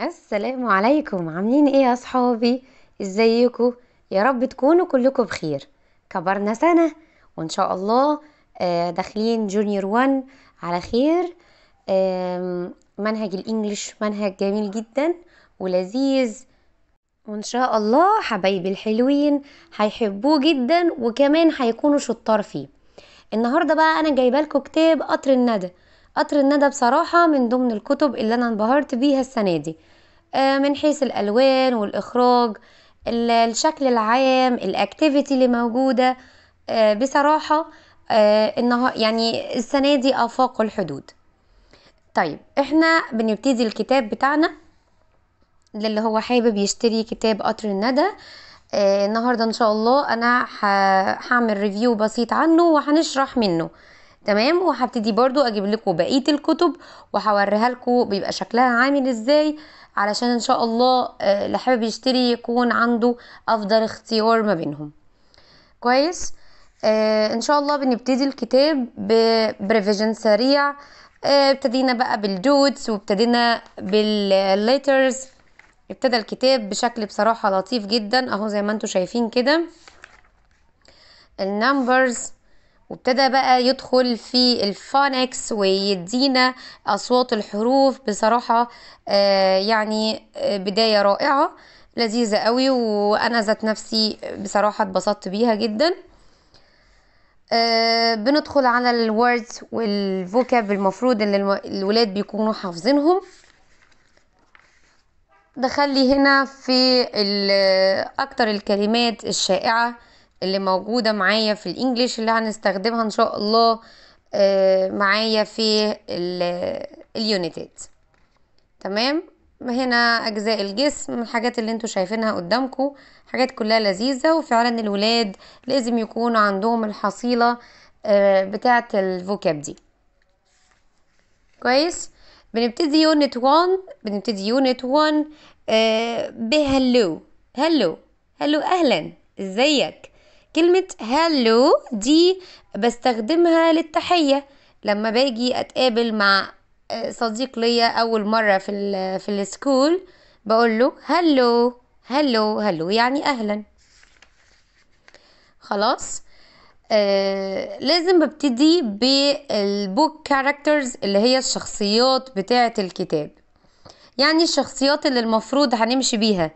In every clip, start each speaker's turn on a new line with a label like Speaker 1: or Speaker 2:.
Speaker 1: السلام عليكم عاملين ايه يا صحابي ازيكم يا رب تكونوا كلكم بخير كبرنا سنة وان شاء الله آه، داخلين جونيور ون على خير منهج الانجليش منهج جميل جدا ولذيذ وان شاء الله حبايبي الحلوين هيحبوه جدا وكمان هيكونوا شطار فيه النهارده بقى انا جايبه لكم كتاب قطر الندى قطر الندى بصراحه من ضمن الكتب اللي انا انبهرت بيها السنه دي آه، من حيث الالوان والاخراج الشكل العام الاكتيفيتي اللي موجوده آه، بصراحه انها آه، يعني السنه دي افاق الحدود طيب احنا بنبتدي الكتاب بتاعنا للي هو حابب يشتري كتاب قطر الندى آه، النهارده ان شاء الله انا هعمل ريفيو بسيط عنه وهنشرح منه تمام وهبتدي برضو اجيب لكم بقيه الكتب وهوريها لكم بيبقى شكلها عامل ازاي علشان ان شاء الله آه، اللي حابب يشتري يكون عنده افضل اختيار ما بينهم كويس آه ان شاء الله بنبتدي الكتاب بريفيجن سريع آه، ابتدينا بقى بالدوتس وابتدينا بالليترز ابتدى الكتاب بشكل بصراحة لطيف جدا اهو زي ما انتم شايفين كده النمبرز وابتدى بقى يدخل في الفونكس ويدينا اصوات الحروف بصراحة آه يعني آه، بداية رائعة لذيذة قوي وانا ذات نفسي بصراحة اتبسطت بيها جدا آه بندخل على الوردز والفوكاب المفروض اللي الولاد بيكونوا حافظينهم لي هنا في اكتر الكلمات الشائعة اللي موجودة معايا في الانجليش اللي هنستخدمها ان شاء الله آه، معايا في اليونتات تمام هنا اجزاء الجسم الحاجات اللي انتوا شايفينها قدامكم حاجات كلها لذيذة وفعلا الولاد لازم يكون عندهم الحصيلة آه، بتاعة الفوكاب دي كويس بنبتدي يونت 1 بنبتدي يونت 1 آه، بهلو هلو هلو أهلا ازيك كلمة هلو دي بستخدمها للتحية لما باجي أتقابل مع آه، صديق ليا أول مرة في ال في السكول بقول له هلو هلو هلو يعني أهلا خلاص آه لازم ببتدي بالبوك كاركترز اللي هي الشخصيات بتاعة الكتاب يعني الشخصيات اللي المفروض هنمشي بيها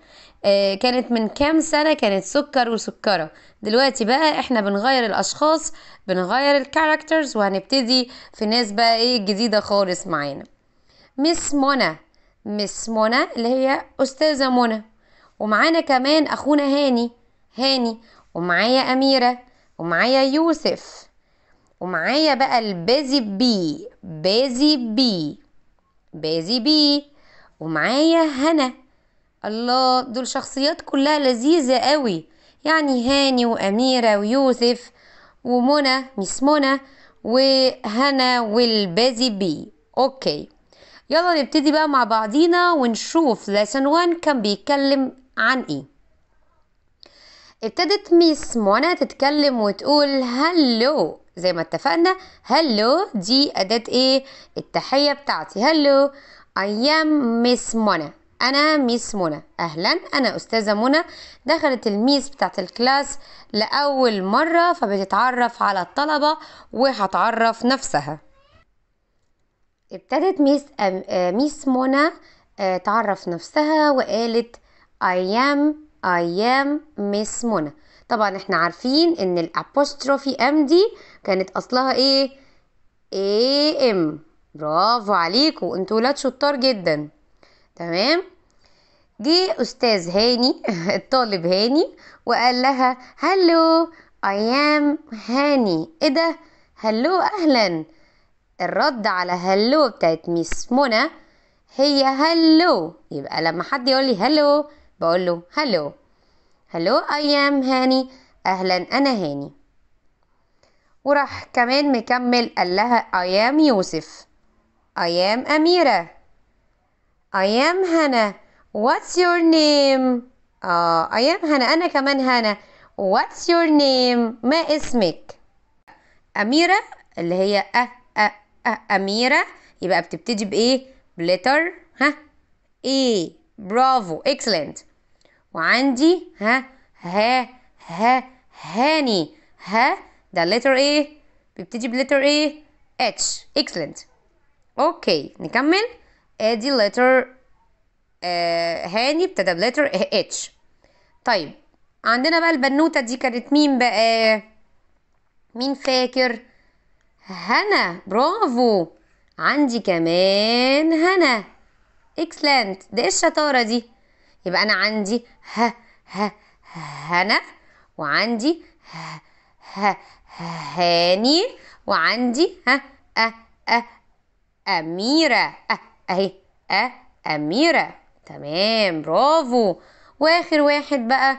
Speaker 1: آه كانت من كام سنة كانت سكر وسكرة دلوقتي بقى احنا بنغير الاشخاص بنغير الكاركترز وهنبتدي في ناس بقى ايه جديدة خالص معانا مس منى مس منى اللي هي استاذة منى ومعانا كمان اخونا هاني هاني ومعايا اميرة ومعايا يوسف ومعايا بقى البازي بي بازي بي بازي بي ومعايا هنا الله دول شخصيات كلها لذيذة قوي يعني هاني وأميرة ويوسف ومنى ميس منى وهنا والبازي بي أوكي يلا نبتدي بقى مع بعضينا ونشوف لسن وان كان بيتكلم عن ايه ابتدت ميس منى تتكلم وتقول هلو زي ما اتفقنا هلو دي أداة ايه التحية بتاعتي هلو I am Miss منى أنا ميس منى أهلا أنا أستاذة منى دخلت الميس بتاعت الكلاس لأول مرة فبتتعرف على الطلبة وهتعرف نفسها ابتدت ميس, آه، ميس منى آه، تعرف نفسها وقالت I am I am ميس منى طبعا احنا عارفين ان الابوستروفي ام دي كانت اصلها ايه ام برافو عليكم انتوا ولاد شطار جدا تمام جه استاذ هاني الطالب هاني وقال لها هلو ايام هاني ايه ده هلو اهلا الرد على هلو بتاعت ميس منى هي هلو يبقى لما حد يقول لي هلو بقول له هلو هلو ايام هاني اهلا انا هاني وراح كمان مكمل قال لها ايام يوسف I am Amira. I am Hannah. What's your name? آه I am Hannah. أنا كمان هنا. What's your name? ما اسمك؟ أميرة اللي هي أ أ أ أميرة يبقى بتبتدي بإيه؟ بلتر ها إيه برافو إكسلنت وعندي ها ها ها هاني ها ده letter إيه؟ بيبتدي بلتر إيه؟ اتش إكسلنت اوكي نكمل ادي letter آه هاني ابتدى بلتر اتش طيب عندنا بقى البنوتة دي كانت مين بقى مين فاكر هنا برافو عندي كمان هنا اكسلنت ده ايه الشطارة دي يبقى انا عندي ه ه هنا وعندي ه ه هاني وعندي ه أ أ أميرة أهي أه أميرة تمام برافو وآخر واحد بقى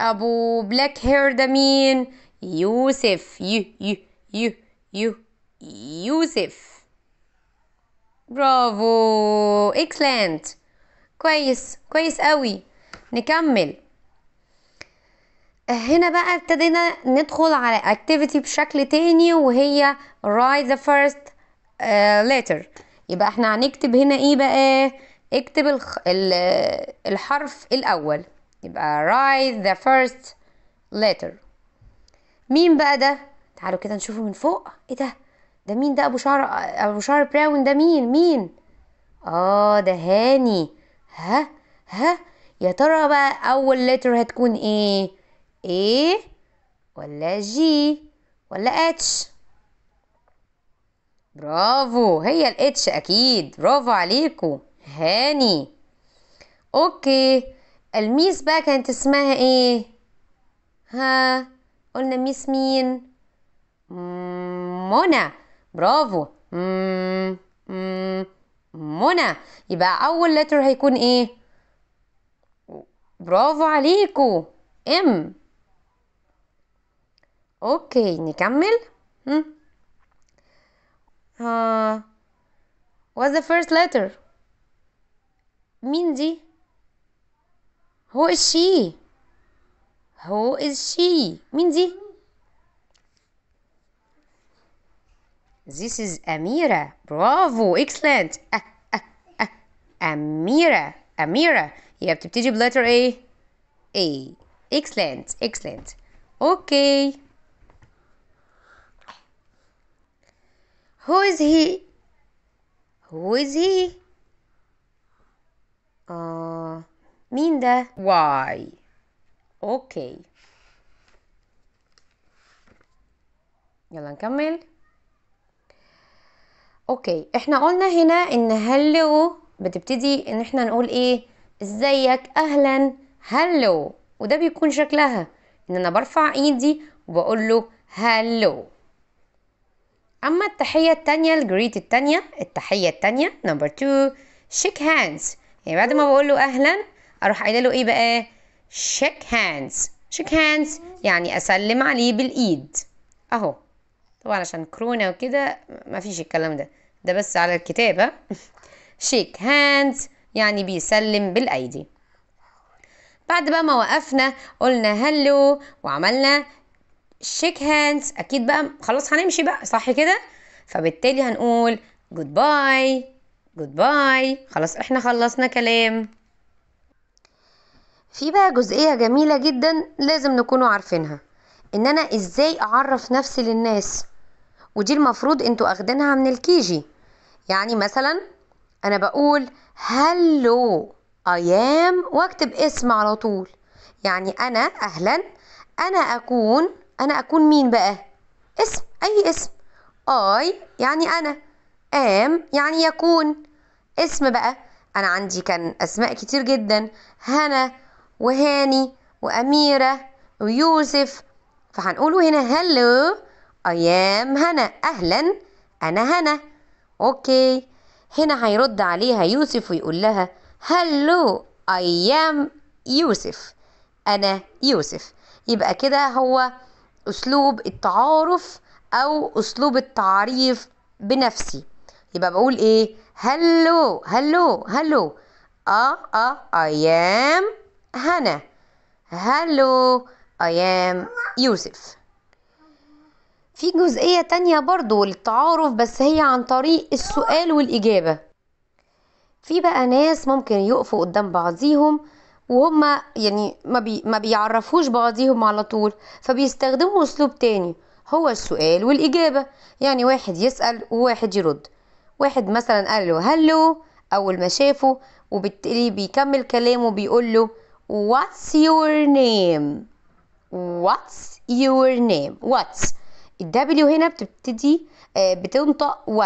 Speaker 1: أبو بلاك هير ده مين يوسف يو يو يو يو يوسف برافو اكسلنت كويس كويس قوي نكمل هنا بقى ابتدينا ندخل على اكتيفيتي بشكل تاني وهي write the first آه، letter يبقى احنا هنكتب هنا ايه بقى اكتب الخ... الحرف الاول يبقى write the first letter مين بقى ده تعالوا كده نشوفه من فوق ايه ده ده مين ده ابو شعر ابو شعر براون ده مين مين اه ده هاني ها ها يا ترى بقى اول لتر هتكون ايه ايه ولا جي ولا اتش برافو هي الاتش اكيد برافو عليكو هاني اوكي الميس بقى كانت اسمها ايه ها قلنا ميس مين منى برافو منى يبقى اول لتر هيكون ايه برافو عليكو ام اوكي نكمل هم. Uh, what's the first letter? Mindy. Who is she? Who is she? Mindy. This is Amira. Bravo. Excellent. Ah, ah, ah. Amira. Amira. teach بتبتدي letter A. A. Excellent. Excellent. Okay. Who is he? Who is he? آه مين ده؟ Why? أوكي يلا نكمل أوكي احنا قلنا هنا إن هلو بتبتدي إن احنا نقول إيه؟ إزيك أهلا هلو وده بيكون شكلها إن أنا برفع إيدي وبقول له هلو أما التحية التانية الجريت التانية التحية التانية نمبر تو شيك هاندز يعني بعد ما بقول له أهلا أروح قايلة له إيه بقى شيك هاندز شيك هاندز يعني أسلم عليه بالإيد أهو طبعا عشان كورونا وكده مفيش الكلام ده ده بس على الكتابة شيك هاندز يعني بيسلم بالأيدي بعد بقى ما وقفنا قلنا هلو وعملنا شيك هاندز اكيد بقى خلاص هنمشي بقى صح كده فبالتالي هنقول جود باي جود باي خلاص احنا خلصنا كلام في بقى جزئيه جميله جدا لازم نكونوا عارفينها ان انا ازاي اعرف نفسي للناس ودي المفروض انتوا اخدينها من الكيجي يعني مثلا انا بقول هلو ايام واكتب اسم على طول يعني انا اهلا انا اكون أنا أكون مين بقى؟ اسم أي اسم اي يعني أنا ام يعني يكون اسم بقى أنا عندي كان أسماء كتير جدا هنا وهاني وأميرة ويوسف فهنقوله هنا هلو أيام هنا أهلا أنا هنا أوكي هنا هيرد عليها يوسف ويقول لها هلو أيام يوسف أنا يوسف يبقى كده هو اسلوب التعارف او اسلوب التعريف بنفسي يبقى بقول ايه هلو هلو هلو اه اه I هنا هلو أيام يوسف في جزئية تانية برضو للتعارف بس هي عن طريق السؤال والإجابة في بقى ناس ممكن يقفوا قدام بعضيهم وهم يعني ما, بي ما بيعرفوش بعضيهم على طول فبيستخدموا اسلوب تاني هو السؤال والاجابه يعني واحد يسال وواحد يرد واحد مثلا قال له هلو اول ما شافه وبالتالي بيكمل كلامه بيقول له what's your name what's your name what's الدبليو هنا بتبتدي آه، بتنطق و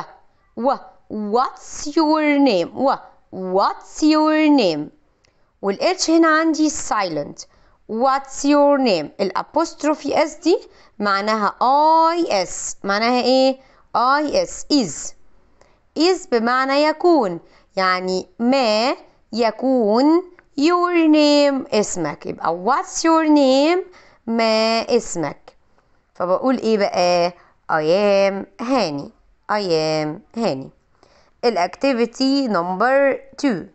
Speaker 1: و what's your name و what's your name والاتش هنا عندي silent what's your name الابوستروفي اس دي معناها اي اس معناها ايه اي اس is is بمعنى يكون يعني ما يكون your name اسمك يبقى what's your name ما اسمك فبقول ايه بقى I am هاني I am هاني الاكتيفيتي نمبر 2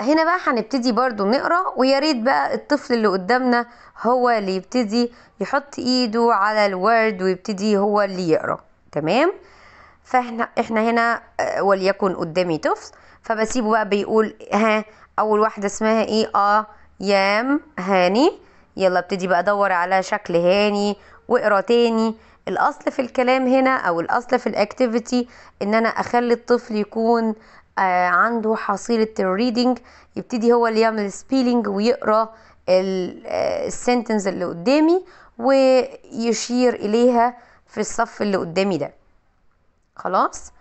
Speaker 1: هنا بقى هنبتدي برضو نقرا ويا ريت بقى الطفل اللي قدامنا هو اللي يبتدي يحط ايده على الورد ويبتدي هو اللي يقرا تمام فاحنا احنا هنا آه، وليكن قدامي طفل فبسيبه بقى بيقول ها اول واحده اسمها ايه اه يام هاني يلا ابتدي بقى ادور على شكل هاني واقرا تاني الاصل في الكلام هنا او الاصل في الاكتيفيتي ان انا اخلي الطفل يكون آه، عنده حصيلة الريدنج يبتدي هو اللي يعمل سبيلينج ويقرأ السنتنس آه، اللي قدامي ويشير إليها في الصف اللي قدامي ده خلاص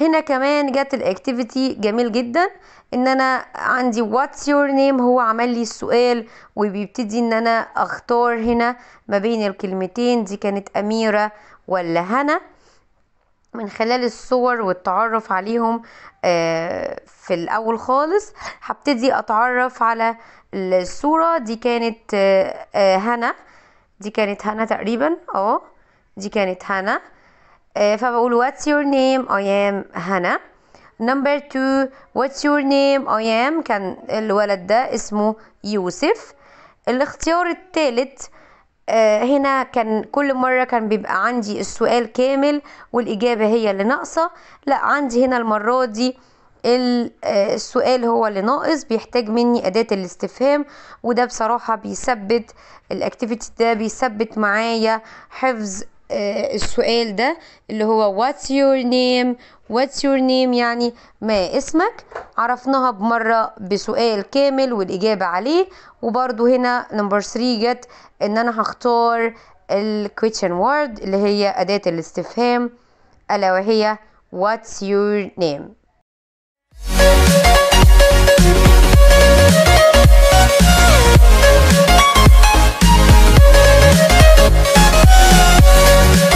Speaker 1: هنا كمان جت الاكتيفيتي جميل جدا ان انا عندي واتس يور نيم هو عمل لي السؤال وبيبتدي ان انا اختار هنا ما بين الكلمتين دي كانت اميره ولا هنا من خلال الصور والتعرف عليهم آه، في الاول خالص هبتدي اتعرف على الصورة دي كانت آه، آه، هنا دي كانت هنا تقريبا اه دي كانت هنا فبقول what's your name I am هنا number two what's your name I am كان الولد ده اسمه يوسف الاختيار الثالث آه، هنا كان كل مرة كان بيبقى عندي السؤال كامل والإجابة هي اللي ناقصة لا عندي هنا المرة دي آه، السؤال هو اللي ناقص بيحتاج مني أداة الاستفهام وده بصراحة بيثبت الأكتيفيتي ده بيثبت معايا حفظ آه، السؤال ده اللي هو what's your name what's your name يعني ما اسمك عرفناها بمرة بسؤال كامل والإجابة عليه وبرضو هنا نمبر 3 جت ان انا هختار question word اللي هي أداة الاستفهام ألا وهي what's your name Música